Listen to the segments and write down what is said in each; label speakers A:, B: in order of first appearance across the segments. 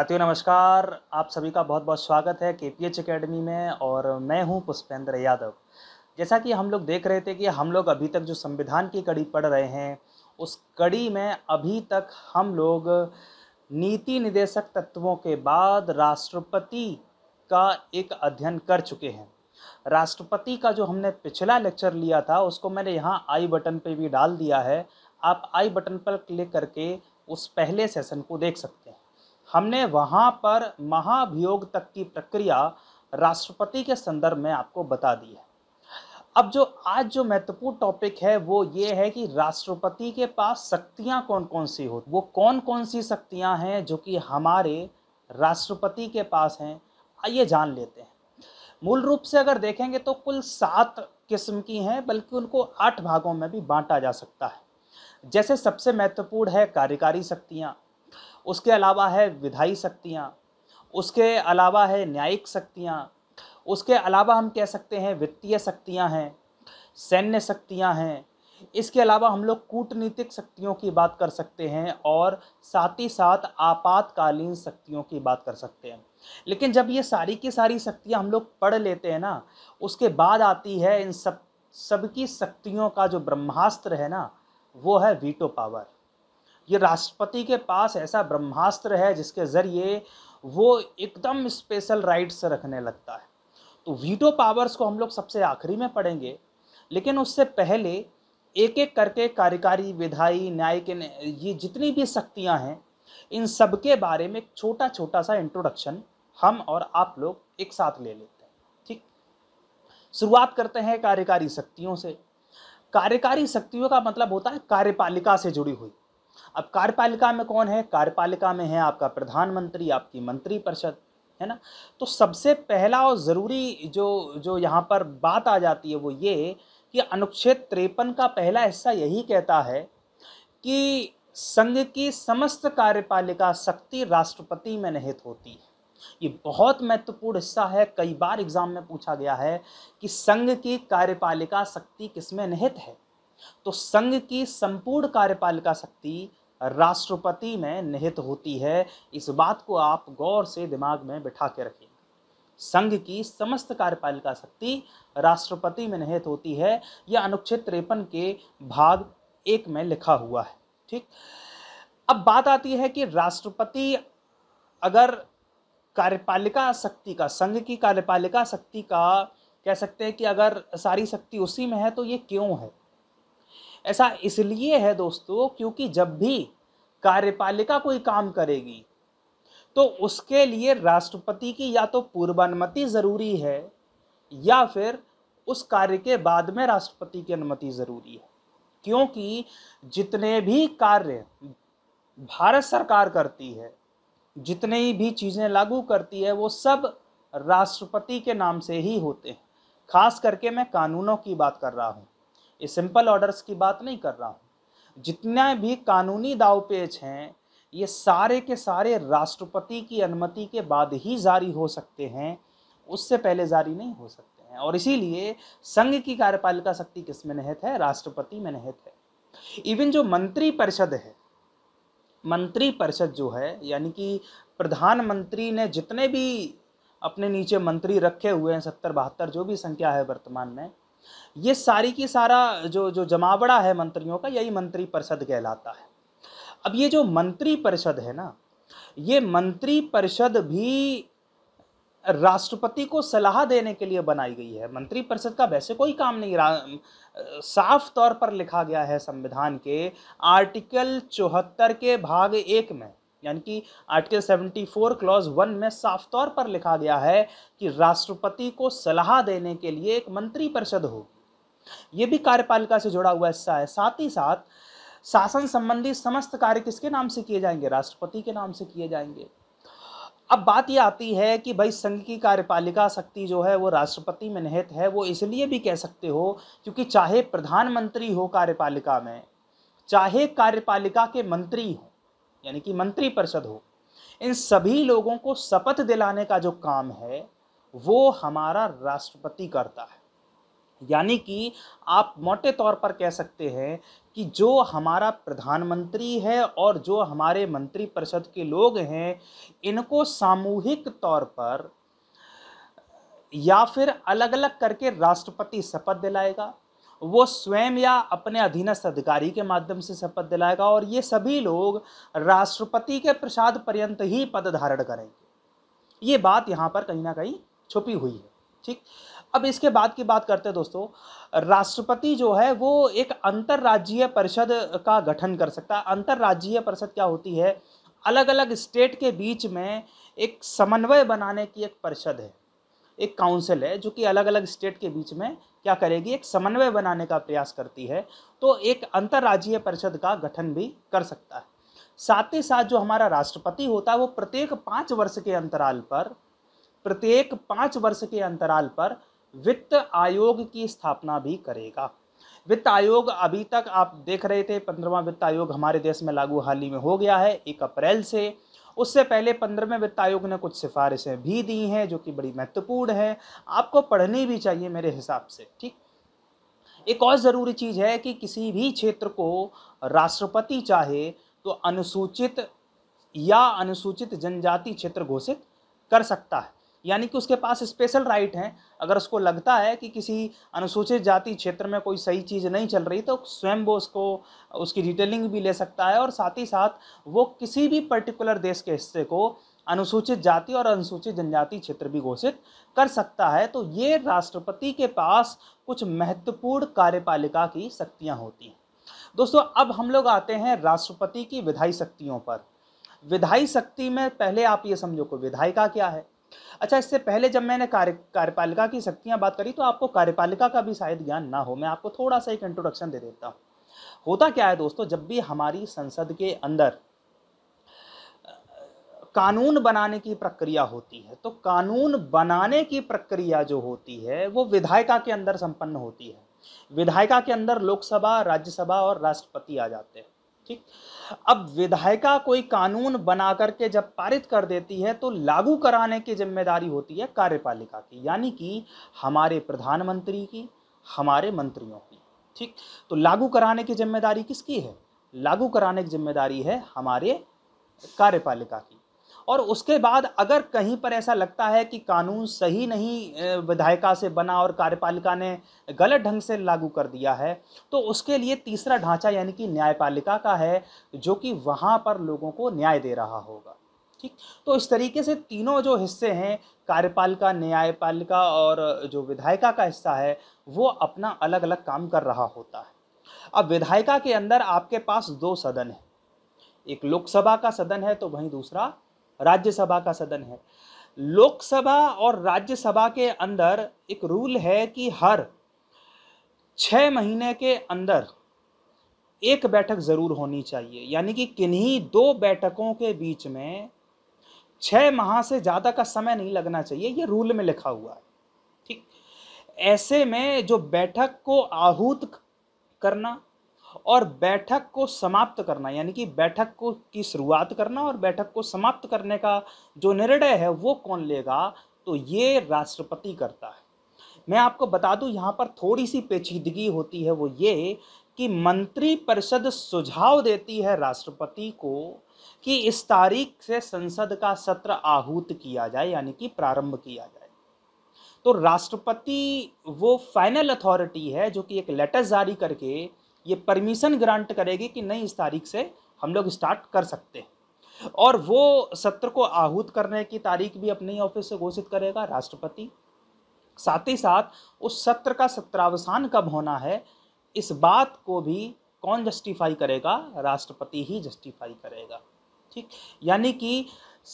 A: साथियों नमस्कार आप सभी का बहुत बहुत स्वागत है के पी एच अकेडमी में और मैं हूं पुष्पेंद्र यादव जैसा कि हम लोग देख रहे थे कि हम लोग अभी तक जो संविधान की कड़ी पढ़ रहे हैं उस कड़ी में अभी तक हम लोग नीति निदेशक तत्वों के बाद राष्ट्रपति का एक अध्ययन कर चुके हैं राष्ट्रपति का जो हमने पिछला लेक्चर लिया था उसको मैंने यहाँ आई बटन पर भी डाल दिया है आप आई बटन पर क्लिक करके उस पहले सेशन को देख सकते हैं हमने वहाँ पर महाभियोग तक की प्रक्रिया राष्ट्रपति के संदर्भ में आपको बता दी है अब जो आज जो महत्वपूर्ण टॉपिक है वो ये है कि राष्ट्रपति के पास शक्तियाँ कौन कौन सी हो वो कौन कौन सी शक्तियाँ हैं जो कि हमारे राष्ट्रपति के पास हैं आइए जान लेते हैं मूल रूप से अगर देखेंगे तो कुल सात किस्म की हैं बल्कि उनको आठ भागों में भी बांटा जा सकता है जैसे सबसे महत्वपूर्ण है कार्यकारी शक्तियाँ उसके अलावा है विधायी शक्तियाँ उसके अलावा है न्यायिक शक्तियाँ उसके अलावा हम कह सकते हैं वित्तीय शक्तियाँ हैं सैन्य शक्तियाँ हैं इसके अलावा हम लोग कूटनीतिक शक्तियों की बात कर सकते हैं और साथ ही साथ आपातकालीन शक्तियों की बात कर सकते हैं लेकिन जब ये सारी की सारी शक्तियाँ हम लोग पढ़ लेते हैं ना उसके बाद आती है इन सब सबकी शक्तियों का जो ब्रह्मास्त्र है ना वो है वीटो पावर ये राष्ट्रपति के पास ऐसा ब्रह्मास्त्र है जिसके ज़रिए वो एकदम स्पेशल राइट्स रखने लगता है तो वीटो पावर्स को हम लोग सबसे आखिरी में पढ़ेंगे लेकिन उससे पहले एक एक करके कार्यकारी विधायी न्याय के ये जितनी भी शक्तियाँ हैं इन सब के बारे में एक छोटा छोटा सा इंट्रोडक्शन हम और आप लोग एक साथ ले लेते हैं ठीक शुरुआत करते हैं कार्यकारी शक्तियों से कार्यकारी शक्तियों का मतलब होता है कार्यपालिका से जुड़ी हुई अब कार्यपालिका में कौन है कार्यपालिका में है आपका प्रधानमंत्री आपकी मंत्रिपरिषद है ना तो सबसे पहला और ज़रूरी जो जो यहाँ पर बात आ जाती है वो ये कि अनुच्छेद त्रेपन का पहला हिस्सा यही कहता है कि संघ की समस्त कार्यपालिका शक्ति राष्ट्रपति में निहित होती है ये बहुत महत्वपूर्ण हिस्सा है कई बार एग्जाम में पूछा गया है कि संघ की कार्यपालिका शक्ति किसमें निहित है तो संघ की संपूर्ण कार्यपालिका शक्ति राष्ट्रपति में निहित होती है इस बात को आप गौर से दिमाग में बिठा के रखें संघ की समस्त कार्यपालिका शक्ति राष्ट्रपति में निहित होती है यह अनुच्छेद त्रेपन के भाग एक में लिखा हुआ है ठीक अब बात आती है कि राष्ट्रपति अगर कार्यपालिका शक्ति का संघ की कार्यपालिका शक्ति का कह सकते हैं कि अगर सारी शक्ति उसी में है तो ये क्यों है ऐसा इसलिए है दोस्तों क्योंकि जब भी कार्यपालिका कोई काम करेगी तो उसके लिए राष्ट्रपति की या तो पूर्वानुमति ज़रूरी है या फिर उस कार्य के बाद में राष्ट्रपति की अनुमति ज़रूरी है क्योंकि जितने भी कार्य भारत सरकार करती है जितनी भी चीज़ें लागू करती है वो सब राष्ट्रपति के नाम से ही होते हैं खास करके मैं कानूनों की बात कर रहा हूँ ये सिंपल ऑर्डर्स की बात नहीं कर रहा हूँ जितने भी कानूनी दाव पेच हैं ये सारे के सारे राष्ट्रपति की अनुमति के बाद ही जारी हो सकते हैं उससे पहले जारी नहीं हो सकते हैं और इसीलिए संघ की कार्यपालिका शक्ति किस में निहित है राष्ट्रपति में निहित है इवन जो मंत्री परिषद है मंत्री परिषद जो है यानी कि प्रधानमंत्री ने जितने भी अपने नीचे मंत्री रखे हुए हैं सत्तर बहत्तर जो भी संख्या है वर्तमान में ये सारी की सारा जो जो जमावड़ा है मंत्रियों का यही मंत्री परिषद कहलाता है अब ये जो मंत्री परिषद है ना ये मंत्री परिषद भी राष्ट्रपति को सलाह देने के लिए बनाई गई है मंत्री परिषद का वैसे कोई काम नहीं साफ तौर पर लिखा गया है संविधान के आर्टिकल चौहत्तर के भाग एक में यानी कि आर्टिकल 74 क्लॉज वन में साफ तौर पर लिखा गया है कि राष्ट्रपति को सलाह देने के लिए एक मंत्री परिषद हो ये भी कार्यपालिका से जुड़ा हुआ हिस्सा है साथ ही साथ शासन संबंधी समस्त कार्य किसके नाम से किए जाएंगे राष्ट्रपति के नाम से किए जाएंगे अब बात यह आती है कि भाई संघ की कार्यपालिका शक्ति जो है वो राष्ट्रपति में निहित है वो इसलिए भी कह सकते हो क्योंकि चाहे प्रधानमंत्री हो कार्यपालिका में चाहे कार्यपालिका के मंत्री हो यानी कि मंत्रिपरिषद हो इन सभी लोगों को शपथ दिलाने का जो काम है वो हमारा राष्ट्रपति करता है यानी कि आप मोटे तौर पर कह सकते हैं कि जो हमारा प्रधानमंत्री है और जो हमारे मंत्री परिषद के लोग हैं इनको सामूहिक तौर पर या फिर अलग अलग करके राष्ट्रपति शपथ दिलाएगा वो स्वयं या अपने अधीनस्थ अधिकारी के माध्यम से शपथ दिलाएगा और ये सभी लोग राष्ट्रपति के प्रसाद पर्यंत ही पद धारण करेंगे ये बात यहाँ पर कहीं ना कहीं छुपी हुई है ठीक अब इसके बाद की बात करते हैं दोस्तों राष्ट्रपति जो है वो एक अंतर्राज्यीय परिषद का गठन कर सकता है अंतर्राज्यीय परिषद क्या होती है अलग अलग स्टेट के बीच में एक समन्वय बनाने की एक परिषद है एक काउंसिल है जो कि अलग अलग स्टेट के बीच में क्या करेगी एक समन्वय बनाने का प्रयास करती है तो एक अंतर्राज्यीय परिषद का गठन भी कर सकता है साथ ही साथ जो हमारा राष्ट्रपति होता है वो प्रत्येक पाँच वर्ष के अंतराल पर प्रत्येक पाँच वर्ष के अंतराल पर वित्त आयोग की स्थापना भी करेगा वित्त आयोग अभी तक आप देख रहे थे पंद्रहवा वित्त आयोग हमारे देश में लागू हाल ही में हो गया है एक अप्रैल से उससे पहले पंद्रहवें वित्त आयोग ने कुछ सिफारिशें भी दी हैं जो कि बड़ी महत्वपूर्ण हैं आपको पढ़नी भी चाहिए मेरे हिसाब से ठीक एक और ज़रूरी चीज़ है कि किसी भी क्षेत्र को राष्ट्रपति चाहे तो अनुसूचित या अनुसूचित जनजाति क्षेत्र घोषित कर सकता है यानी कि उसके पास स्पेशल राइट हैं अगर उसको लगता है कि किसी अनुसूचित जाति क्षेत्र में कोई सही चीज़ नहीं चल रही तो स्वयं वो उसको उसकी डिटेलिंग भी ले सकता है और साथ ही साथ वो किसी भी पर्टिकुलर देश के हिस्से को अनुसूचित जाति और अनुसूचित जनजाति क्षेत्र भी घोषित कर सकता है तो ये राष्ट्रपति के पास कुछ महत्वपूर्ण कार्यपालिका की शक्तियाँ होती हैं दोस्तों अब हम लोग आते हैं राष्ट्रपति की विधायी शक्तियों पर विधायी शक्ति में पहले आप ये समझो को विधायिका क्या है अच्छा इससे पहले जब मैंने कार्य कार्यपालिका की शक्तियाँ बात करी तो आपको कार्यपालिका का भी शायद ज्ञान ना हो मैं आपको थोड़ा सा एक इंट्रोडक्शन दे देता हूँ होता क्या है दोस्तों जब भी हमारी संसद के अंदर कानून बनाने की प्रक्रिया होती है तो कानून बनाने की प्रक्रिया जो होती है वो विधायिका के अंदर संपन्न होती है विधायिका के अंदर लोकसभा राज्यसभा और राष्ट्रपति आ जाते हैं ठीक अब विधायिका कोई कानून बना करके जब पारित कर देती है तो लागू कराने की जिम्मेदारी होती है कार्यपालिका की यानी कि हमारे प्रधानमंत्री की हमारे मंत्रियों की ठीक तो लागू कराने की जिम्मेदारी किसकी है लागू कराने की जिम्मेदारी है हमारे कार्यपालिका की और उसके बाद अगर कहीं पर ऐसा लगता है कि कानून सही नहीं विधायिका से बना और कार्यपालिका ने गलत ढंग से लागू कर दिया है तो उसके लिए तीसरा ढांचा यानी कि न्यायपालिका का है जो कि वहाँ पर लोगों को न्याय दे रहा होगा ठीक तो इस तरीके से तीनों जो हिस्से हैं कार्यपालिका न्यायपालिका और जो विधायिका का हिस्सा है वो अपना अलग अलग काम कर रहा होता है अब विधायिका के अंदर आपके पास दो सदन है एक लोकसभा का सदन है तो वहीं दूसरा राज्यसभा का सदन है लोकसभा और राज्यसभा के अंदर एक रूल है कि हर छः महीने के अंदर एक बैठक ज़रूर होनी चाहिए यानी कि किन्हीं दो बैठकों के बीच में छः माह से ज़्यादा का समय नहीं लगना चाहिए ये रूल में लिखा हुआ है ठीक ऐसे में जो बैठक को आहूत करना और बैठक को समाप्त करना यानी कि बैठक को की शुरुआत करना और बैठक को समाप्त करने का जो निर्णय है वो कौन लेगा तो ये राष्ट्रपति करता है मैं आपको बता दूं यहाँ पर थोड़ी सी पेचीदगी होती है वो ये कि मंत्रिपरिषद सुझाव देती है राष्ट्रपति को कि इस तारीख से संसद का सत्र आहूत किया जाए यानी कि प्रारंभ किया जाए तो राष्ट्रपति वो फाइनल अथॉरिटी है जो कि एक लेटर जारी करके ये परमिशन ग्रांट करेगी कि नहीं इस तारीख से हम लोग स्टार्ट कर सकते हैं और वो सत्र को आहूत करने की तारीख भी अपने ही ऑफिस से घोषित करेगा राष्ट्रपति साथ ही साथ उस सत्र का सत्रावसान कब होना है इस बात को भी कौन जस्टिफाई करेगा राष्ट्रपति ही जस्टिफाई करेगा ठीक यानी कि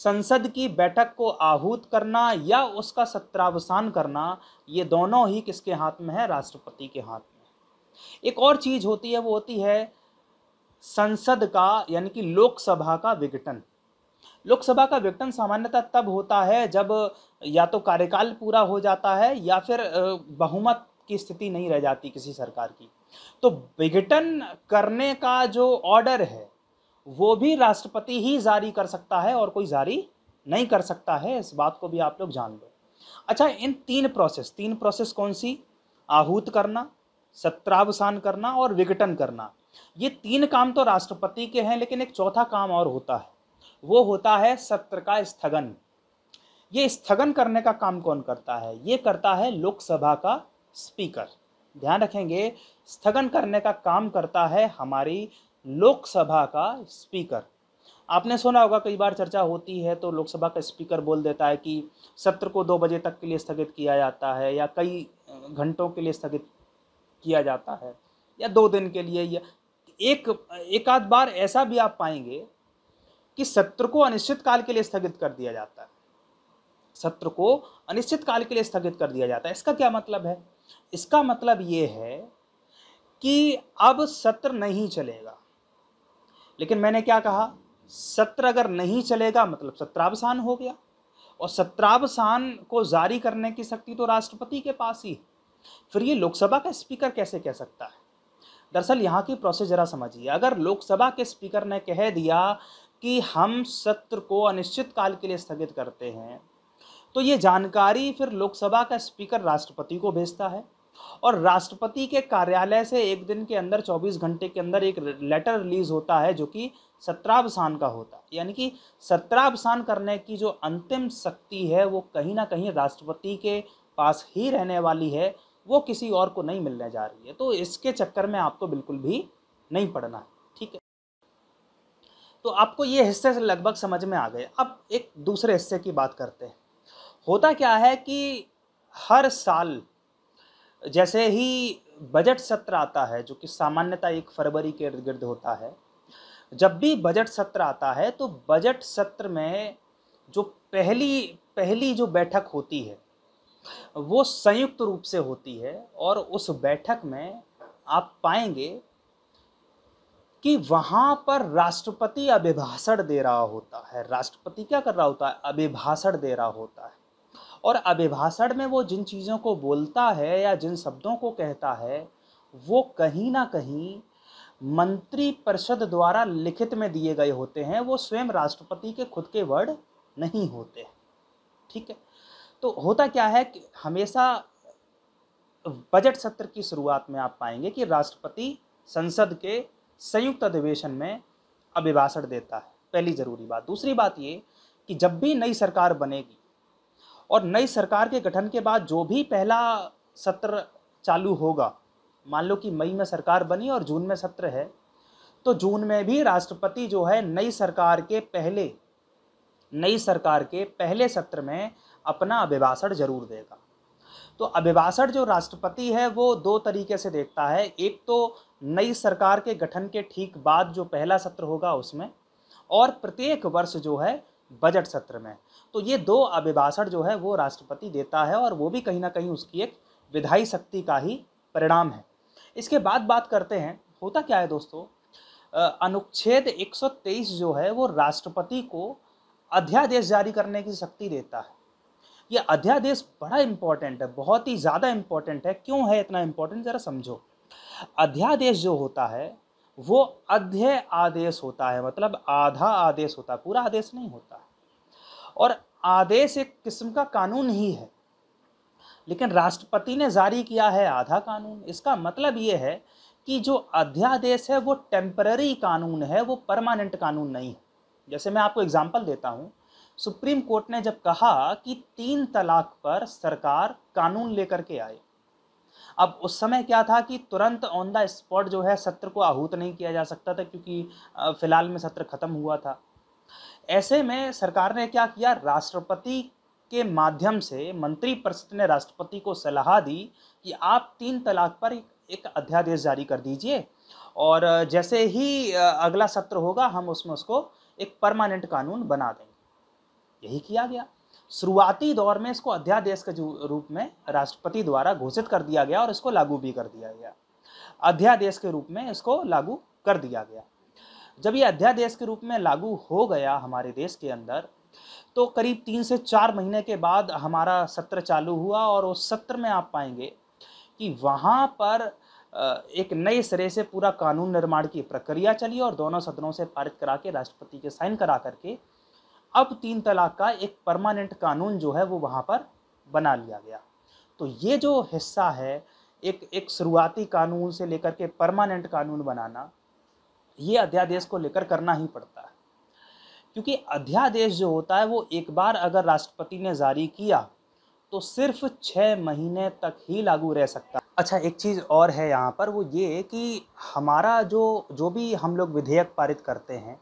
A: संसद की बैठक को आहूत करना या उसका सत्रावसान करना ये दोनों ही किसके हाथ में है राष्ट्रपति के हाथ में एक और चीज़ होती है वो होती है संसद का यानी कि लोकसभा का विघटन लोकसभा का विघटन सामान्यतः तब होता है जब या तो कार्यकाल पूरा हो जाता है या फिर बहुमत की स्थिति नहीं रह जाती किसी सरकार की तो विघटन करने का जो ऑर्डर है वो भी राष्ट्रपति ही जारी कर सकता है और कोई जारी नहीं कर सकता है इस बात को भी आप लोग जान लो अच्छा इन तीन प्रोसेस तीन प्रोसेस कौन सी आहूत करना सत्रावसान करना और विघटन करना ये तीन काम तो राष्ट्रपति के हैं लेकिन एक चौथा काम और होता है वो होता है सत्र का स्थगन ये स्थगन करने का काम कौन करता है ये करता है लोकसभा का स्पीकर ध्यान रखेंगे स्थगन करने का काम करता है हमारी लोकसभा का स्पीकर आपने सुना होगा कई बार चर्चा होती है तो लोकसभा का स्पीकर बोल देता है कि सत्र को दो बजे तक के लिए स्थगित किया जाता है या कई घंटों के लिए स्थगित किया जाता है या दो दिन के लिए या एक एक आध बार ऐसा भी आप पाएंगे कि सत्र को अनिश्चित काल के लिए स्थगित कर दिया जाता है सत्र को अनिश्चित काल के लिए स्थगित कर दिया जाता है इसका क्या मतलब है इसका मतलब ये है कि अब सत्र नहीं चलेगा लेकिन मैंने क्या कहा सत्र अगर नहीं चलेगा मतलब सत्रावसान हो गया और सत्रावसान को जारी करने की शक्ति तो राष्ट्रपति के पास ही है फिर ये लोकसभा का स्पीकर कैसे कह सकता है दरअसल यहाँ की प्रोसेस जरा समझिए अगर लोकसभा के स्पीकर ने कह दिया कि हम सत्र को अनिश्चित काल के लिए स्थगित करते हैं तो ये जानकारी फिर लोकसभा का स्पीकर राष्ट्रपति को भेजता है और राष्ट्रपति के कार्यालय से एक दिन के अंदर 24 घंटे के अंदर एक लेटर रिलीज होता है जो कि सत्रावसान का होता है यानी कि सत्रावसान करने की जो अंतिम शक्ति है वो कहीं ना कहीं राष्ट्रपति के पास ही रहने वाली है वो किसी और को नहीं मिलने जा रही है तो इसके चक्कर में आपको बिल्कुल भी नहीं पढ़ना है ठीक है तो आपको ये हिस्से से लगभग समझ में आ गए अब एक दूसरे हिस्से की बात करते हैं होता क्या है कि हर साल जैसे ही बजट सत्र आता है जो कि सामान्यतः एक फरवरी के इर्द गिर्द होता है जब भी बजट सत्र आता है तो बजट सत्र में जो पहली पहली जो बैठक होती है वो संयुक्त रूप से होती है और उस बैठक में आप पाएंगे कि वहाँ पर राष्ट्रपति अभिभाषण दे रहा होता है राष्ट्रपति क्या कर रहा होता है अभिभाषण दे रहा होता है और अभिभाषण में वो जिन चीज़ों को बोलता है या जिन शब्दों को कहता है वो कहीं ना कहीं मंत्री परिषद द्वारा लिखित में दिए गए होते हैं वो स्वयं राष्ट्रपति के खुद के वर्ड नहीं होते ठीक है तो होता क्या है कि हमेशा बजट सत्र की शुरुआत में आप पाएंगे कि राष्ट्रपति संसद के संयुक्त अधिवेशन में अभिभाषण देता है पहली ज़रूरी बात दूसरी बात ये कि जब भी नई सरकार बनेगी और नई सरकार के गठन के बाद जो भी पहला सत्र चालू होगा मान लो कि मई में सरकार बनी और जून में सत्र है तो जून में भी राष्ट्रपति जो है नई सरकार के पहले नई सरकार के पहले सत्र में अपना अभिभाषण जरूर देगा तो अभिभाषण जो राष्ट्रपति है वो दो तरीके से देखता है एक तो नई सरकार के गठन के ठीक बाद जो पहला सत्र होगा उसमें और प्रत्येक वर्ष जो है बजट सत्र में तो ये दो अभिभाषण जो है वो राष्ट्रपति देता है और वो भी कहीं ना कहीं उसकी एक विधायी शक्ति का ही परिणाम है इसके बाद बात करते हैं होता क्या है दोस्तों अनुच्छेद 123 जो है वो राष्ट्रपति को अध्यादेश जारी करने की शक्ति देता है ये अध्यादेश बड़ा इम्पॉर्टेंट है बहुत ही ज़्यादा इम्पॉर्टेंट है क्यों है इतना इम्पॉर्टेंट ज़रा समझो अध्यादेश जो होता है वो अध्य आदेश होता है मतलब आधा आदेश होता है पूरा आदेश नहीं होता है और आदेश एक किस्म का कानून ही है लेकिन राष्ट्रपति ने जारी किया है आधा कानून इसका मतलब ये है कि जो अध्यादेश है वो टेम्पररी कानून है वो परमानेंट कानून नहीं है जैसे मैं आपको एग्जाम्पल देता हूँ सुप्रीम कोर्ट ने जब कहा कि तीन तलाक पर सरकार कानून लेकर के आए अब उस समय क्या था कि तुरंत ऑन द स्पॉट जो है सत्र को आहूत नहीं किया जा सकता था क्योंकि फिलहाल में सत्र खत्म हुआ था ऐसे में सरकार ने क्या किया राष्ट्रपति के माध्यम से मंत्री परिषद ने राष्ट्रपति को सलाह दी कि आप तीन तलाक पर एक अध्यादेश जारी कर दीजिए और जैसे ही अगला सत्र होगा हम उसमें उसको एक परमानेंट कानून बना देंगे यही किया गया शुरुआती दौर में इसको अध्यादेश के रूप में राष्ट्रपति द्वारा घोषित कर दिया गया और इसको लागू भी कर दिया गया अध्यादेश के रूप में इसको लागू कर दिया गया जब ये अध्यादेश के रूप में लागू हो गया हमारे देश के अंदर तो करीब तीन से चार महीने के बाद हमारा सत्र चालू हुआ और उस सत्र में आप पाएंगे कि वहाँ पर एक नए सिरे से पूरा कानून निर्माण की प्रक्रिया चली और दोनों सदनों से पारित करा के राष्ट्रपति के साइन करा करके अब तीन तलाक का एक परमानेंट कानून जो है वो वहाँ पर बना लिया गया तो ये जो हिस्सा है एक एक शुरुआती कानून से लेकर के परमानेंट कानून बनाना ये अध्यादेश को लेकर करना ही पड़ता है क्योंकि अध्यादेश जो होता है वो एक बार अगर राष्ट्रपति ने जारी किया तो सिर्फ छः महीने तक ही लागू रह सकता अच्छा एक चीज़ और है यहाँ पर वो ये कि हमारा जो जो भी हम लोग विधेयक पारित करते हैं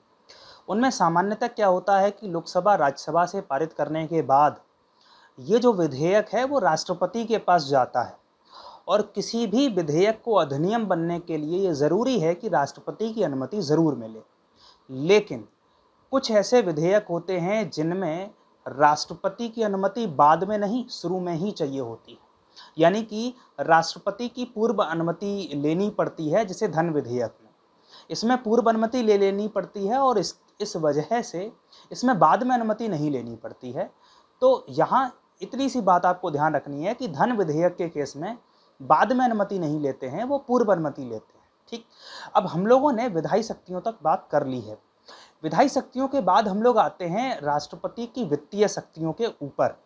A: उनमें सामान्यतः क्या होता है कि लोकसभा राज्यसभा से पारित करने के बाद ये जो विधेयक है वो राष्ट्रपति के पास जाता है और किसी भी विधेयक को अधिनियम बनने के लिए ये ज़रूरी है कि राष्ट्रपति की अनुमति ज़रूर मिले लेकिन कुछ ऐसे विधेयक होते हैं जिनमें राष्ट्रपति की अनुमति बाद में नहीं शुरू में ही चाहिए होती है यानी कि राष्ट्रपति की पूर्व अनुमति लेनी पड़ती है जिसे धन विधेयक में इसमें पूर्व अनुमति ले लेनी पड़ती है और इस इस वजह से इसमें बाद में अनुमति नहीं लेनी पड़ती है तो यहाँ इतनी सी बात आपको ध्यान रखनी है कि धन विधेयक के केस में बाद में अनुमति नहीं लेते हैं वो पूर्व अनुमति लेते हैं ठीक अब हम लोगों ने विधायी शक्तियों तक बात कर ली है विधायी शक्तियों के बाद हम लोग आते हैं राष्ट्रपति की वित्तीय शक्तियों के ऊपर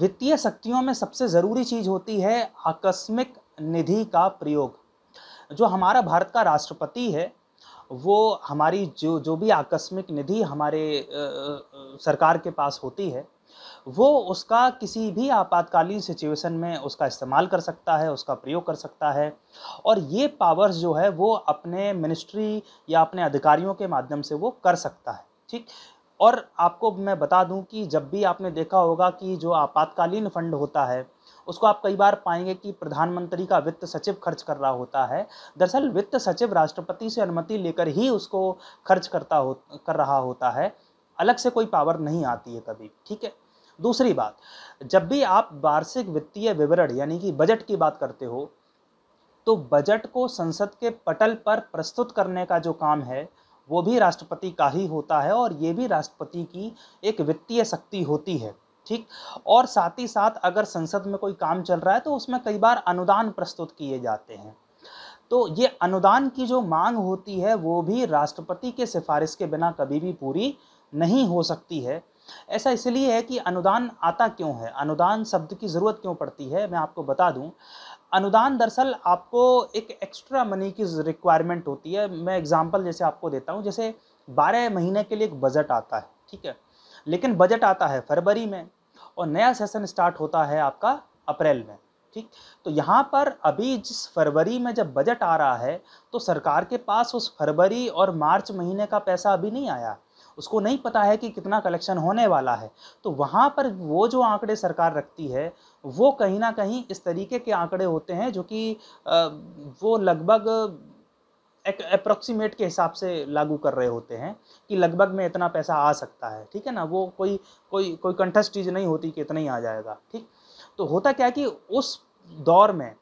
A: वित्तीय शक्तियों में सबसे ज़रूरी चीज़ होती है आकस्मिक निधि का प्रयोग जो हमारा भारत का राष्ट्रपति है वो हमारी जो जो भी आकस्मिक निधि हमारे सरकार के पास होती है वो उसका किसी भी आपातकालीन सिचुएशन में उसका इस्तेमाल कर सकता है उसका प्रयोग कर सकता है और ये पावर्स जो है वो अपने मिनिस्ट्री या अपने अधिकारियों के माध्यम से वो कर सकता है ठीक और आपको मैं बता दूं कि जब भी आपने देखा होगा कि जो आपातकालीन फंड होता है उसको आप कई बार पाएंगे कि प्रधानमंत्री का वित्त सचिव खर्च कर रहा होता है दरअसल वित्त सचिव राष्ट्रपति से अनुमति लेकर ही उसको खर्च करता हो कर रहा होता है अलग से कोई पावर नहीं आती है कभी ठीक है दूसरी बात जब भी आप वार्षिक वित्तीय विवरण यानी कि बजट की बात करते हो तो बजट को संसद के पटल पर प्रस्तुत करने का जो काम है वो भी राष्ट्रपति का ही होता है और ये भी राष्ट्रपति की एक वित्तीय शक्ति होती है ठीक और साथ ही साथ अगर संसद में कोई काम चल रहा है तो उसमें कई बार अनुदान प्रस्तुत किए जाते हैं तो ये अनुदान की जो मांग होती है वो भी राष्ट्रपति के सिफारिश के बिना कभी भी पूरी नहीं हो सकती है ऐसा इसलिए है कि अनुदान आता क्यों है अनुदान शब्द की ज़रूरत क्यों पड़ती है मैं आपको बता दूं अनुदान दरअसल आपको एक एक्स्ट्रा मनी की रिक्वायरमेंट होती है मैं एग्जांपल जैसे आपको देता हूं जैसे बारह महीने के लिए एक बजट आता है ठीक है लेकिन बजट आता है फरवरी में और नया सेशन स्टार्ट होता है आपका अप्रैल में ठीक तो यहाँ पर अभी जिस फरवरी में जब बजट आ रहा है तो सरकार के पास उस फरवरी और मार्च महीने का पैसा अभी नहीं आया उसको नहीं पता है कि कितना कलेक्शन होने वाला है तो वहाँ पर वो जो आंकड़े सरकार रखती है वो कहीं ना कहीं इस तरीके के आंकड़े होते हैं जो कि वो लगभग एक अप्रोक्सीमेट के हिसाब से लागू कर रहे होते हैं कि लगभग में इतना पैसा आ सकता है ठीक है ना वो कोई कोई कोई कंठस्थ चीज़ नहीं होती कि इतना ही आ जाएगा ठीक तो होता क्या है कि उस दौर में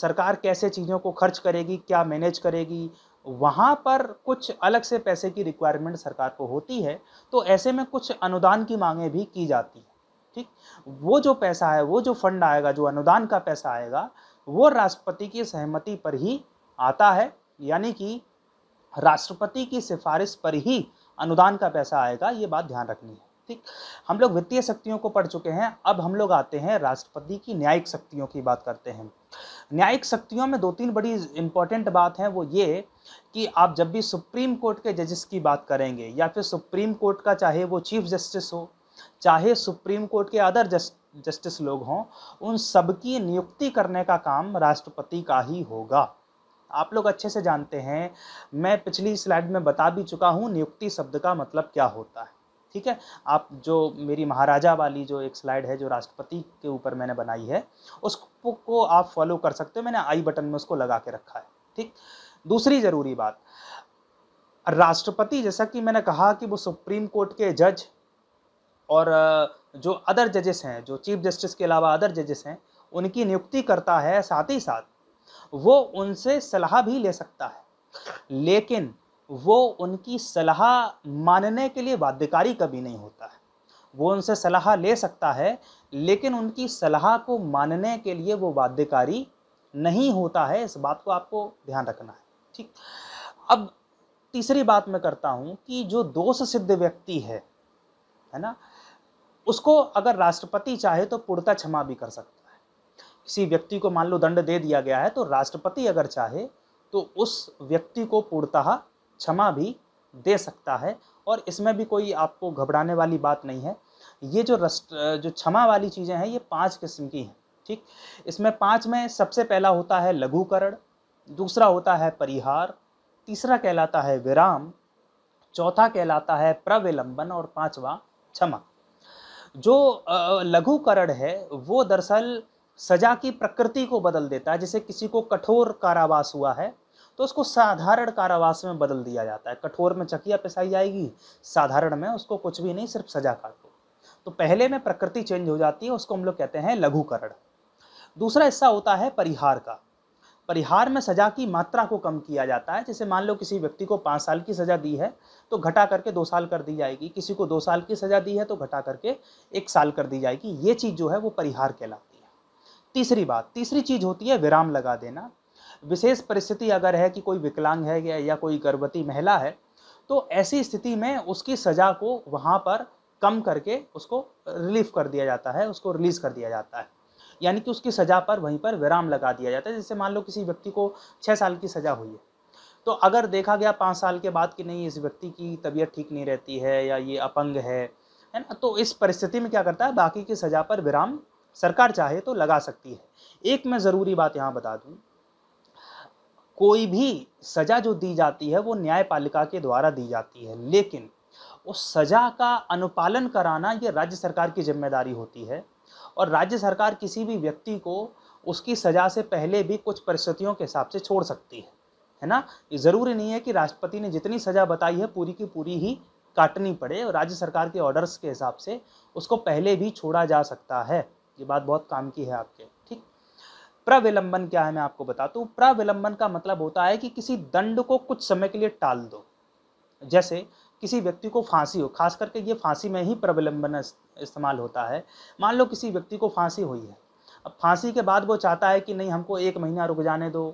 A: सरकार कैसे चीज़ों को खर्च करेगी क्या मैनेज करेगी वहाँ पर कुछ अलग से पैसे की रिक्वायरमेंट सरकार को होती है तो ऐसे में कुछ अनुदान की मांगें भी की जाती हैं ठीक वो जो पैसा है वो जो फंड आएगा जो अनुदान का पैसा आएगा वो राष्ट्रपति की सहमति पर ही आता है यानी कि राष्ट्रपति की सिफारिश पर ही अनुदान का पैसा आएगा ये बात ध्यान रखनी है ठीक हम लोग वित्तीय शक्तियों को पढ़ चुके हैं अब हम लोग आते हैं राष्ट्रपति की न्यायिक शक्तियों की बात करते हैं न्यायिक शक्तियों में दो तीन बड़ी इंपॉर्टेंट बात है वो ये कि आप जब भी सुप्रीम कोर्ट के जजेस की बात करेंगे या फिर सुप्रीम कोर्ट का चाहे वो चीफ जस्टिस हो चाहे सुप्रीम कोर्ट के अदर जस्ट जस्टिस लोग हों उन सबकी नियुक्ति करने का काम राष्ट्रपति का ही होगा आप लोग अच्छे से जानते हैं मैं पिछली स्लाइड में बता भी चुका हूँ नियुक्ति शब्द का मतलब क्या होता है ठीक है आप जो मेरी महाराजा वाली जो एक स्लाइड है जो राष्ट्रपति के ऊपर मैंने बनाई है उसको आप फॉलो कर सकते हो मैंने आई बटन में उसको लगा के रखा है ठीक दूसरी ज़रूरी बात राष्ट्रपति जैसा कि मैंने कहा कि वो सुप्रीम कोर्ट के जज और जो अदर जजेस हैं जो चीफ जस्टिस के अलावा अदर जजेस हैं उनकी नियुक्ति करता है साथ ही साथ वो उनसे सलाह भी ले सकता है लेकिन वो उनकी सलाह मानने के लिए बाध्यकारी कभी नहीं होता है वो उनसे सलाह ले सकता है लेकिन उनकी सलाह को मानने के लिए वो बाध्यकारी नहीं होता है इस बात को आपको ध्यान रखना है ठीक अब तीसरी बात मैं करता हूँ कि जो दोष सिद्ध व्यक्ति है है ना उसको अगर राष्ट्रपति चाहे तो पूर्णता क्षमा भी कर सकता किसी व्यक्ति को मान लो दंड दे दिया गया है तो राष्ट्रपति अगर चाहे तो उस व्यक्ति को पूर्णतः क्षमा भी दे सकता है और इसमें भी कोई आपको घबराने वाली बात नहीं है ये जो राष्ट्र जो क्षमा वाली चीज़ें हैं ये पांच किस्म की हैं ठीक इसमें पांच में सबसे पहला होता है लघुकरण दूसरा होता है परिहार तीसरा कहलाता है विराम चौथा कहलाता है प्रविलंबन और पांचवा क्षमा जो लघुकरण है वो दरअसल सजा की प्रकृति को बदल देता है जैसे किसी को कठोर कारावास हुआ है तो उसको साधारण कारावास में बदल दिया जाता है कठोर में चकिया पिसाई जाएगी साधारण में उसको कुछ भी नहीं सिर्फ सजा काटो तो पहले में प्रकृति चेंज हो जाती है उसको हम लोग कहते हैं लघुकरण दूसरा हिस्सा होता है परिहार का परिहार में सजा की मात्रा को कम किया जाता है जैसे मान लो किसी व्यक्ति को पाँच साल की सज़ा दी है तो घटा करके दो साल कर दी जाएगी किसी को दो साल की सज़ा दी है तो घटा करके एक साल कर दी जाएगी ये चीज़ जो है वो परिहार कहलाती है तीसरी बात तीसरी चीज़ होती है विराम लगा देना विशेष परिस्थिति अगर है कि कोई विकलांग है या, या कोई गर्भवती महिला है तो ऐसी स्थिति में उसकी सज़ा को वहाँ पर कम करके उसको रिलीफ कर दिया जाता है उसको रिलीज़ कर दिया जाता है यानी कि उसकी सज़ा पर वहीं पर विराम लगा दिया जाता है जैसे मान लो किसी व्यक्ति को छः साल की सज़ा हुई है तो अगर देखा गया पाँच साल के बाद कि नहीं इस व्यक्ति की तबीयत ठीक नहीं रहती है या ये अपंग है है ना तो इस परिस्थिति में क्या करता है बाकी की सज़ा पर विराम सरकार चाहे तो लगा सकती है एक मैं ज़रूरी बात यहाँ बता दूँ कोई भी सज़ा जो दी जाती है वो न्यायपालिका के द्वारा दी जाती है लेकिन उस सज़ा का अनुपालन कराना ये राज्य सरकार की जिम्मेदारी होती है और राज्य सरकार किसी भी व्यक्ति को उसकी सज़ा से पहले भी कुछ परिस्थितियों के हिसाब से छोड़ सकती है है ना ये ज़रूरी नहीं है कि राष्ट्रपति ने जितनी सज़ा बताई है पूरी की पूरी ही काटनी पड़े और राज्य सरकार के ऑर्डर्स के हिसाब से उसको पहले भी छोड़ा जा सकता है ये बात बहुत काम की है आपके ठीक प्रविलंबन क्या है मैं आपको बताता हूँ प्रविलंबन का मतलब होता है कि किसी दंड को कुछ समय के लिए टाल दो जैसे किसी व्यक्ति को फांसी हो खास करके ये फांसी में ही प्रविलंबन इस्तेमाल होता है मान लो किसी व्यक्ति को फांसी हुई है अब फांसी के बाद वो चाहता है कि नहीं हमको एक महीना रुक जाने दो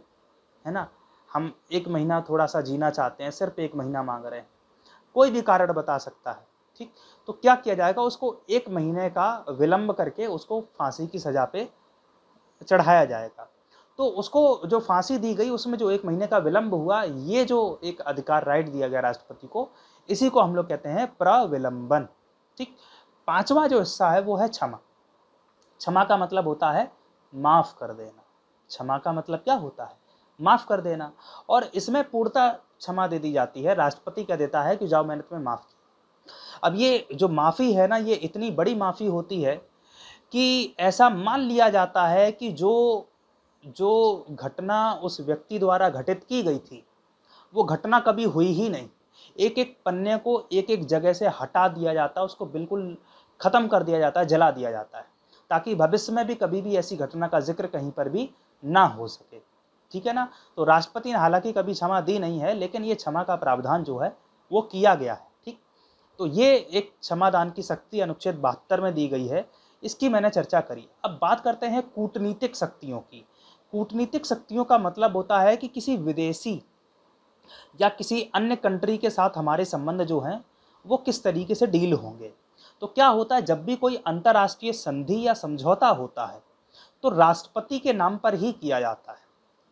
A: है ना हम एक महीना थोड़ा सा जीना चाहते हैं सिर्फ एक महीना मांग रहे हैं कोई भी कारण बता सकता है ठीक तो क्या किया जाएगा उसको एक महीने का विलंब करके उसको फांसी की सज़ा पे चढ़ाया जाएगा तो उसको जो फांसी दी गई उसमें जो एक महीने का विलंब हुआ ये जो एक अधिकार राइट दिया गया राष्ट्रपति को इसी को हम लोग कहते हैं प्रविलंबन ठीक पांचवा जो हिस्सा है वो है क्षमा क्षमा का मतलब होता है माफ़ कर देना क्षमा का मतलब क्या होता है माफ़ कर देना और इसमें पूर्णता क्षमा दे दी जाती है राष्ट्रपति क्या देता है कि जाओ मैंने तुम्हें माफ़ अब ये जो माफ़ी है ना ये इतनी बड़ी माफ़ी होती है कि ऐसा मान लिया जाता है कि जो जो घटना उस व्यक्ति द्वारा घटित की गई थी वो घटना कभी हुई ही नहीं एक एक पन्ने को एक एक जगह से हटा दिया जाता है उसको बिल्कुल ख़त्म कर दिया जाता है जला दिया जाता है ताकि भविष्य में भी कभी भी ऐसी घटना का जिक्र कहीं पर भी ना हो सके ठीक है ना तो राष्ट्रपति ने हालांकि कभी क्षमा दी नहीं है लेकिन ये क्षमा का प्रावधान जो है वो किया गया है तो ये एक क्षमादान की शक्ति अनुच्छेद बहत्तर में दी गई है इसकी मैंने चर्चा करी अब बात करते हैं कूटनीतिक शक्तियों की कूटनीतिक शक्तियों का मतलब होता है कि किसी विदेशी या किसी अन्य कंट्री के साथ हमारे संबंध जो हैं वो किस तरीके से डील होंगे तो क्या होता है जब भी कोई अंतर्राष्ट्रीय संधि या समझौता होता है तो राष्ट्रपति के नाम पर ही किया जाता है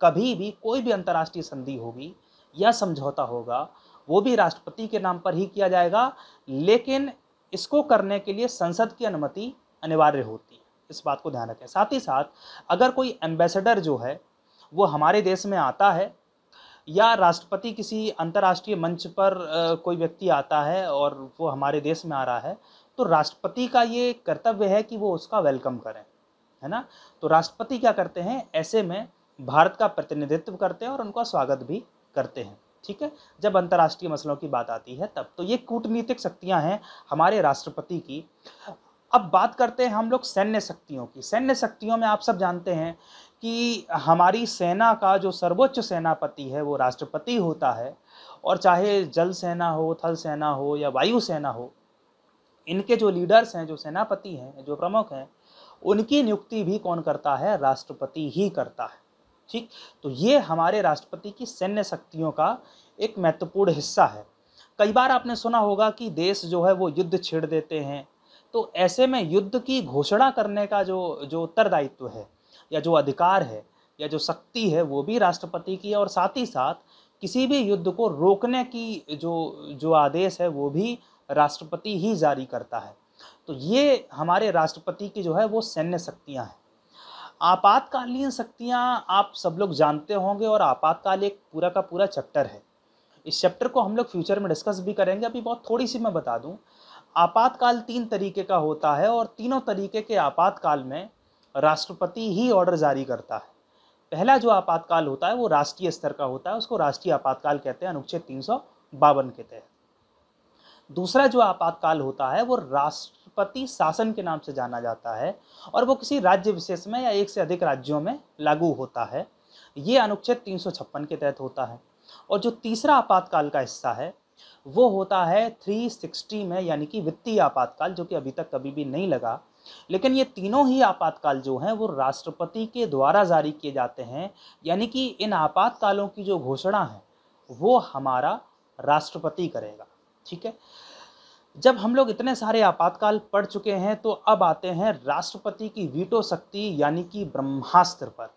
A: कभी भी कोई भी अंतर्राष्ट्रीय संधि होगी या समझौता होगा वो भी राष्ट्रपति के नाम पर ही किया जाएगा लेकिन इसको करने के लिए संसद की अनुमति अनिवार्य होती है इस बात को ध्यान रखें साथ ही साथ अगर कोई एम्बेसडर जो है वो हमारे देश में आता है या राष्ट्रपति किसी अंतर्राष्ट्रीय मंच पर कोई व्यक्ति आता है और वो हमारे देश में आ रहा है तो राष्ट्रपति का ये कर्तव्य है कि वो उसका वेलकम करें है ना तो राष्ट्रपति क्या करते हैं ऐसे में भारत का प्रतिनिधित्व करते हैं और उनका स्वागत भी करते हैं ठीक है जब अंतर्राष्ट्रीय मसलों की बात आती है तब तो ये कूटनीतिक शक्तियाँ हैं हमारे राष्ट्रपति की अब बात करते हैं हम लोग सैन्य शक्तियों की सैन्य शक्तियों में आप सब जानते हैं कि हमारी सेना का जो सर्वोच्च सेनापति है वो राष्ट्रपति होता है और चाहे जल सेना हो थल सेना हो या वायु सेना हो इनके जो लीडर्स हैं जो सेनापति हैं जो प्रमुख हैं उनकी नियुक्ति भी कौन करता है राष्ट्रपति ही करता है ठीक तो ये हमारे राष्ट्रपति की सैन्य शक्तियों का एक महत्वपूर्ण हिस्सा है कई बार आपने सुना होगा कि देश जो है वो युद्ध छेड़ देते हैं तो ऐसे में युद्ध की घोषणा करने का जो जो उत्तरदायित्व है या जो अधिकार है या जो शक्ति है वो भी राष्ट्रपति की है और साथ ही साथ किसी भी युद्ध को रोकने की जो जो आदेश है वो भी राष्ट्रपति ही जारी करता है तो ये हमारे राष्ट्रपति की जो है वो सैन्य शक्तियाँ हैं आपातकालीन शक्तियाँ आप सब लोग जानते होंगे और आपातकाल एक पूरा का पूरा चैप्टर है इस चैप्टर को हम लोग फ्यूचर में डिस्कस भी करेंगे अभी बहुत थोड़ी सी मैं बता दूं आपातकाल तीन तरीके का होता है और तीनों तरीके के आपातकाल में राष्ट्रपति ही ऑर्डर जारी करता है पहला जो आपातकाल होता है वो राष्ट्रीय स्तर का होता है उसको राष्ट्रीय आपातकाल कहते हैं अनुच्छेद तीन के तहत दूसरा जो आपातकाल होता है वो राष्ट्रपति शासन के नाम से जाना जाता है और वो किसी राज्य विशेष में या एक से अधिक राज्यों में लागू होता है ये अनुच्छेद तीन के तहत होता है और जो तीसरा आपातकाल का हिस्सा है वो होता है 360 में यानी कि वित्तीय आपातकाल जो कि अभी तक कभी भी नहीं लगा लेकिन ये तीनों ही आपातकाल जो हैं वो राष्ट्रपति के द्वारा जारी किए जाते हैं यानी कि इन आपातकालों की जो घोषणा है वो हमारा राष्ट्रपति करेगा ठीक है जब हम लोग इतने सारे आपातकाल पढ़ चुके हैं तो अब आते हैं राष्ट्रपति की वीटो शक्ति यानी कि ब्रह्मास्त्र पर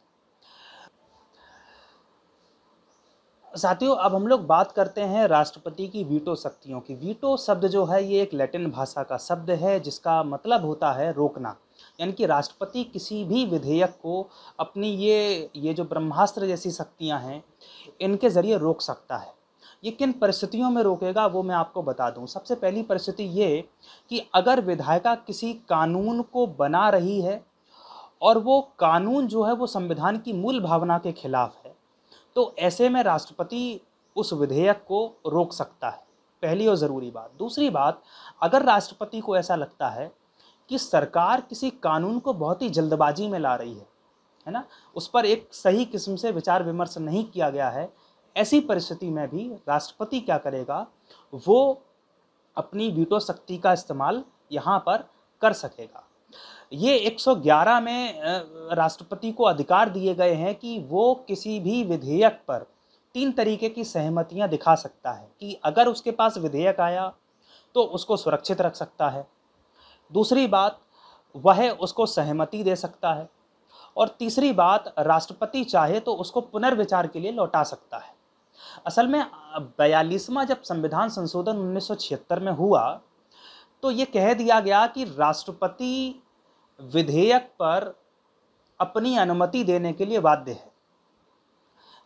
A: साथियों अब हम लोग बात करते हैं राष्ट्रपति की वीटो शक्तियों की वीटो शब्द जो है ये एक लैटिन भाषा का शब्द है जिसका मतलब होता है रोकना यानी कि राष्ट्रपति किसी भी विधेयक को अपनी ये ये जो ब्रह्मास्त्र जैसी शक्तियां हैं इनके ज़रिए रोक सकता है ये किन परिस्थितियों में रोकेगा वो मैं आपको बता दूं सबसे पहली परिस्थिति ये कि अगर विधायिका किसी कानून को बना रही है और वो कानून जो है वो संविधान की मूल भावना के खिलाफ है तो ऐसे में राष्ट्रपति उस विधेयक को रोक सकता है पहली और ज़रूरी बात दूसरी बात अगर राष्ट्रपति को ऐसा लगता है कि सरकार किसी कानून को बहुत ही जल्दबाजी में ला रही है है ना उस पर एक सही किस्म से विचार विमर्श नहीं किया गया है ऐसी परिस्थिति में भी राष्ट्रपति क्या करेगा वो अपनी वीटो शक्ति का इस्तेमाल यहाँ पर कर सकेगा ये 111 में राष्ट्रपति को अधिकार दिए गए हैं कि वो किसी भी विधेयक पर तीन तरीके की सहमतियाँ दिखा सकता है कि अगर उसके पास विधेयक आया तो उसको सुरक्षित रख सकता है दूसरी बात वह उसको सहमति दे सकता है और तीसरी बात राष्ट्रपति चाहे तो उसको पुनर्विचार के लिए लौटा सकता है असल में बयालीसवा जब संविधान संशोधन 1976 में हुआ तो ये कह दिया गया कि राष्ट्रपति विधेयक पर अपनी अनुमति देने के लिए बाध्य है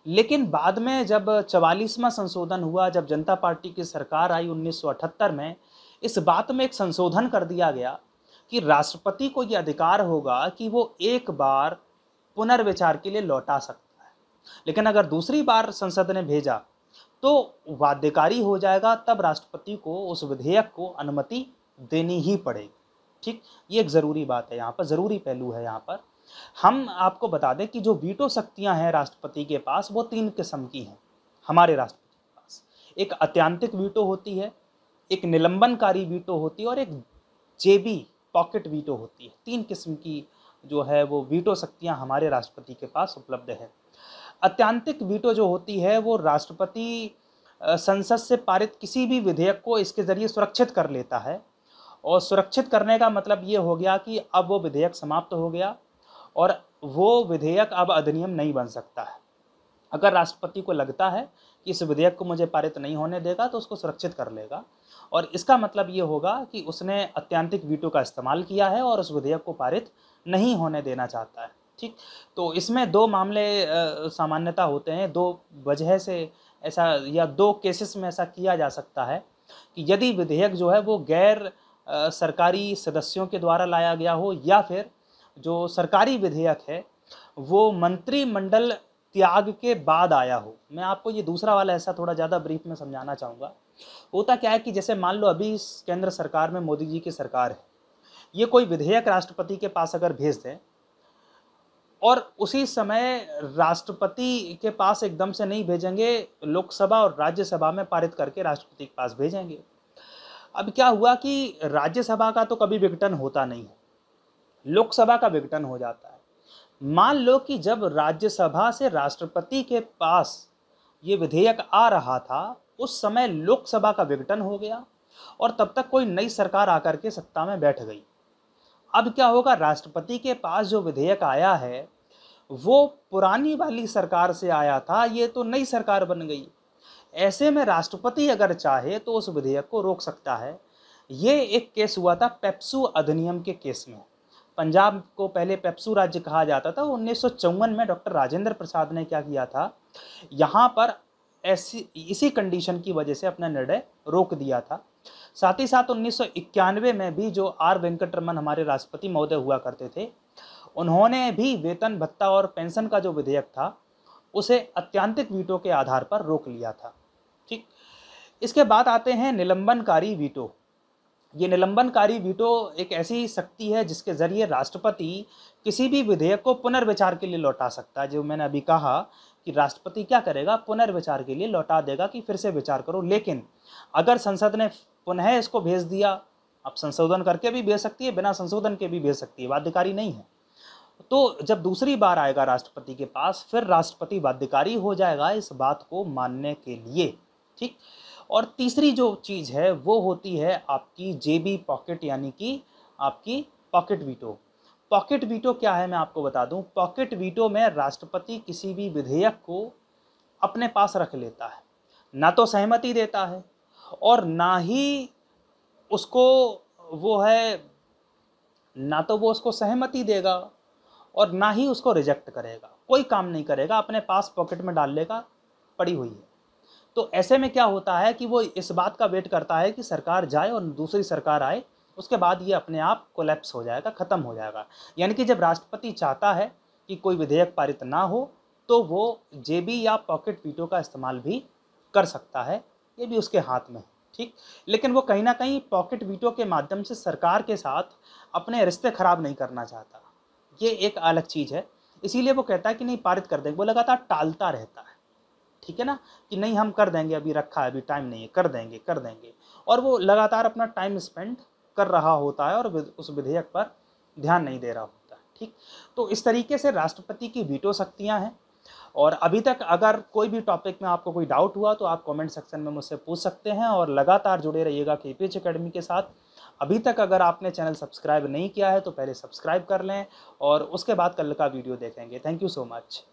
A: लेकिन बाद में जब चवालीसवां संशोधन हुआ जब जनता पार्टी की सरकार आई 1978 में इस बात में एक संशोधन कर दिया गया कि राष्ट्रपति को ये अधिकार होगा कि वो एक बार पुनर्विचार के लिए लौटा सकता लेकिन अगर दूसरी बार संसद ने भेजा तो बाध्यकारी हो जाएगा तब राष्ट्रपति को उस विधेयक को अनुमति देनी ही पड़ेगी ठीक ये एक ज़रूरी बात है यहाँ पर ज़रूरी पहलू है यहाँ पर हम आपको बता दें कि जो वीटो शक्तियाँ हैं राष्ट्रपति के पास वो तीन किस्म की हैं हमारे राष्ट्रपति के पास एक अत्यंतिक वीटो होती है एक निलंबनकारी वीटो होती है और एक जेबी पॉकेट वीटो होती है तीन किस्म की जो है वो वीटो शक्तियाँ हमारे राष्ट्रपति के पास उपलब्ध है अत्यांतिक वीटो जो होती है वो राष्ट्रपति संसद से पारित किसी भी विधेयक को इसके ज़रिए सुरक्षित कर लेता है और सुरक्षित करने का मतलब ये हो गया कि अब वो विधेयक समाप्त हो गया और वो विधेयक अब अधिनियम नहीं बन सकता है अगर राष्ट्रपति को लगता है कि इस विधेयक को मुझे पारित नहीं होने देगा तो उसको सुरक्षित कर लेगा और इसका मतलब ये होगा कि उसने अत्यंतिक वीटो का इस्तेमाल किया है और उस विधेयक को पारित नहीं होने देना चाहता है ठीक तो इसमें दो मामले सामान्यता होते हैं दो वजह से ऐसा या दो केसेस में ऐसा किया जा सकता है कि यदि विधेयक जो है वो गैर सरकारी सदस्यों के द्वारा लाया गया हो या फिर जो सरकारी विधेयक है वो मंत्रिमंडल त्याग के बाद आया हो मैं आपको ये दूसरा वाला ऐसा थोड़ा ज़्यादा ब्रीफ में समझाना चाहूँगा होता क्या है कि जैसे मान लो अभी केंद्र सरकार में मोदी जी की सरकार है ये कोई विधेयक राष्ट्रपति के पास अगर भेज दें और उसी समय राष्ट्रपति के पास एकदम से नहीं भेजेंगे लोकसभा और राज्यसभा में पारित करके राष्ट्रपति के पास भेजेंगे अब क्या हुआ कि राज्यसभा का तो कभी विघटन होता नहीं है लोकसभा का विघटन हो जाता है मान लो कि जब राज्यसभा से राष्ट्रपति के पास ये विधेयक आ रहा था उस समय लोकसभा का विघटन हो गया और तब तक कोई नई सरकार आकर के सत्ता में बैठ गई अब क्या होगा राष्ट्रपति के पास जो विधेयक आया है वो पुरानी वाली सरकार से आया था ये तो नई सरकार बन गई ऐसे में राष्ट्रपति अगर चाहे तो उस विधेयक को रोक सकता है ये एक केस हुआ था पेप्सू अधिनियम के केस में पंजाब को पहले पेप्सू राज्य कहा जाता था उन्नीस में डॉक्टर राजेंद्र प्रसाद ने क्या किया था यहाँ पर ऐसी इसी कंडीशन की वजह से अपना निर्णय रोक दिया था साथ ही साथ उन्नीस में भी जो आर वेंकटरमन हमारे राष्ट्रपति महोदय हुआ करते थे उन्होंने भी वेतन भत्ता और पेंशन का जो विधेयक था उसे अत्यंतिक वीटो के आधार पर रोक लिया था ठीक इसके बाद आते हैं निलंबनकारी वीटो ये निलंबनकारी वीटो एक ऐसी शक्ति है जिसके जरिए राष्ट्रपति किसी भी विधेयक को पुनर्विचार के लिए लौटा सकता है जो मैंने अभी कहा कि राष्ट्रपति क्या करेगा पुनर्विचार के लिए लौटा देगा कि फिर से विचार करो लेकिन अगर संसद ने पुनः इसको भेज दिया आप संशोधन करके भी भेज सकती है बिना संशोधन के भी भेज सकती है बाध्यकारी नहीं है तो जब दूसरी बार आएगा राष्ट्रपति के पास फिर राष्ट्रपति बाध्यकारी हो जाएगा इस बात को मानने के लिए ठीक और तीसरी जो चीज़ है वो होती है आपकी जेबी पॉकेट यानी कि आपकी पॉकेट वीटो पॉकेट वीटो क्या है मैं आपको बता दूं पॉकेट वीटो में राष्ट्रपति किसी भी विधेयक को अपने पास रख लेता है ना तो सहमति देता है और ना ही उसको वो है ना तो वो उसको सहमति देगा और ना ही उसको रिजेक्ट करेगा कोई काम नहीं करेगा अपने पास पॉकेट में डाल लेगा पड़ी हुई है तो ऐसे में क्या होता है कि वो इस बात का वेट करता है कि सरकार जाए और दूसरी सरकार आए उसके बाद ये अपने आप कोलेप्स हो जाएगा ख़त्म हो जाएगा यानी कि जब राष्ट्रपति चाहता है कि कोई विधेयक पारित ना हो तो वो जेबी या पॉकेट पीटो का इस्तेमाल भी कर सकता है ये भी उसके हाथ में है ठीक लेकिन वो कहीं ना कहीं पॉकेट वीटो के माध्यम से सरकार के साथ अपने रिश्ते ख़राब नहीं करना चाहता ये एक अलग चीज़ है इसीलिए वो कहता है कि नहीं पारित कर देंगे वो लगातार टालता रहता है ठीक है ना कि नहीं हम कर देंगे अभी रखा है अभी टाइम नहीं है कर देंगे कर देंगे और वो लगातार अपना टाइम स्पेंड कर रहा होता है और उस विधेयक पर ध्यान नहीं दे रहा होता ठीक तो इस तरीके से राष्ट्रपति की वीटो शक्तियाँ हैं और अभी तक अगर कोई भी टॉपिक में आपको कोई डाउट हुआ तो आप कमेंट सेक्शन में मुझसे पूछ सकते हैं और लगातार जुड़े रहिएगा के पी अकेडमी के साथ अभी तक अगर आपने चैनल सब्सक्राइब नहीं किया है तो पहले सब्सक्राइब कर लें और उसके बाद कल का वीडियो देखेंगे थैंक यू सो मच